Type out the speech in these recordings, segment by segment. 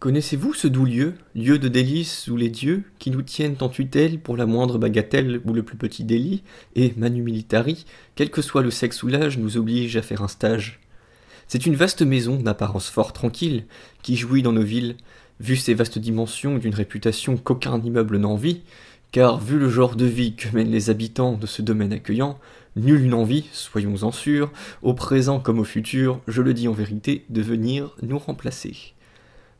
Connaissez-vous ce doux lieu, lieu de délices où les dieux, qui nous tiennent en tutelle pour la moindre bagatelle ou le plus petit délit, et manu militari, quel que soit le sexe ou l'âge, nous obligent à faire un stage C'est une vaste maison d'apparence fort tranquille, qui jouit dans nos villes, vu ses vastes dimensions d'une réputation qu'aucun immeuble n'envie, car vu le genre de vie que mènent les habitants de ce domaine accueillant, nulle n'envie, soyons-en sûrs, au présent comme au futur, je le dis en vérité, de venir nous remplacer.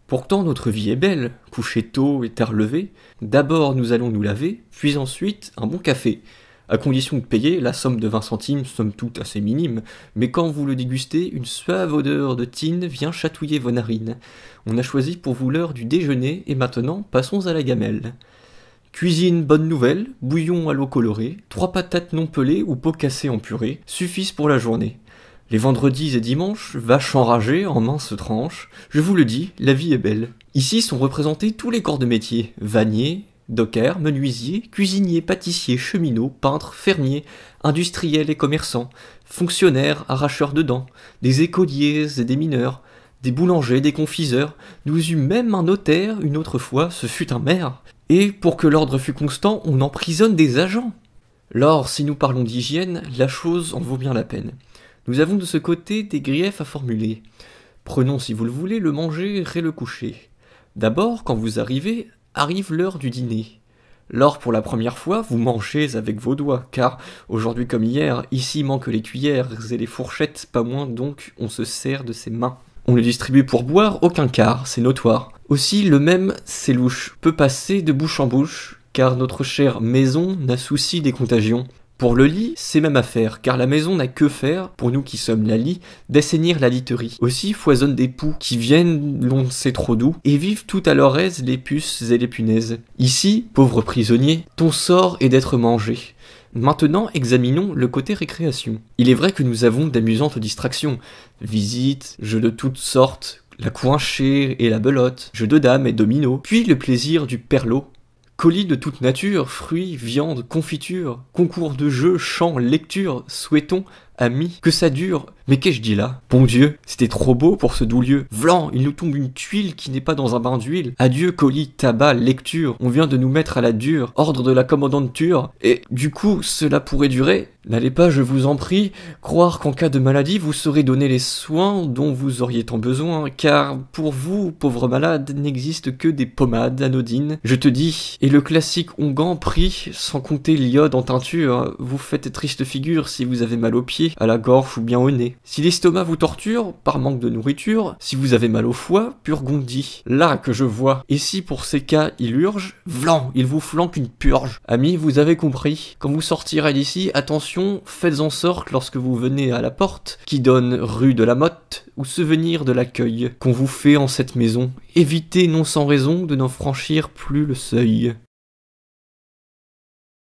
Pourtant, notre vie est belle, coucher tôt et tard levé. D'abord, nous allons nous laver, puis ensuite, un bon café. À condition de payer la somme de 20 centimes, somme toute assez minime, mais quand vous le dégustez, une suave odeur de tine vient chatouiller vos narines. On a choisi pour vous l'heure du déjeuner, et maintenant, passons à la gamelle. Cuisine bonne nouvelle, bouillon à l'eau colorée, trois patates non pelées ou peau cassées en purée, suffisent pour la journée les vendredis et dimanches, vache enragée en minces tranches, je vous le dis, la vie est belle. Ici sont représentés tous les corps de métier, vanniers, dockers, menuisiers, cuisiniers, pâtissiers, cheminots, peintres, fermiers, industriels et commerçants, fonctionnaires, arracheurs de dents, des écoliers et des mineurs, des boulangers, des confiseurs, nous eûmes même un notaire, une autre fois ce fut un maire. Et pour que l'ordre fût constant, on emprisonne des agents. Lors, si nous parlons d'hygiène, la chose en vaut bien la peine. Nous avons de ce côté des griefs à formuler. Prenons, si vous le voulez, le manger et le coucher. D'abord, quand vous arrivez, arrive l'heure du dîner. Lors pour la première fois, vous mangez avec vos doigts, car aujourd'hui comme hier, ici manquent les cuillères et les fourchettes, pas moins donc on se sert de ses mains. On ne distribue pour boire aucun quart, c'est notoire. Aussi, le même, c'est louche, peut passer de bouche en bouche, car notre chère maison n'a souci des contagions. Pour le lit, c'est même affaire, car la maison n'a que faire, pour nous qui sommes la lit, d'assainir la literie. Aussi foisonne des poux qui viennent l'on ne sait trop d'où, et vivent tout à leur aise les puces et les punaises. Ici, pauvre prisonnier, ton sort est d'être mangé. Maintenant, examinons le côté récréation. Il est vrai que nous avons d'amusantes distractions, visites, jeux de toutes sortes, la coinchée et la belote, jeux de dames et dominos, puis le plaisir du perlot Colis de toute nature, fruits, viandes, confitures, concours de jeux, chants, lectures, souhaitons ami, que ça dure. Mais qu'est-ce que je dis là Bon Dieu, c'était trop beau pour ce doux lieu. Vlan, il nous tombe une tuile qui n'est pas dans un bain d'huile. Adieu, colis, tabac, lecture. On vient de nous mettre à la dure. Ordre de la commandante Ture. Et du coup, cela pourrait durer N'allez pas, je vous en prie, croire qu'en cas de maladie, vous saurez donner les soins dont vous auriez tant besoin, car pour vous, pauvre malade, n'existe que des pommades anodines. Je te dis, et le classique ongan pris, sans compter l'iode en teinture, vous faites triste figure si vous avez mal aux pieds, à la gorge ou bien au nez. Si l'estomac vous torture, par manque de nourriture, si vous avez mal au foie, purgondi. Là que je vois. Et si pour ces cas il urge, vlan, il vous flanque une purge. Ami, vous avez compris. Quand vous sortirez d'ici, attention, faites en sorte lorsque vous venez à la porte, qui donne rue de la Motte, ou souvenir de l'accueil qu'on vous fait en cette maison. Évitez non sans raison de n'en franchir plus le seuil.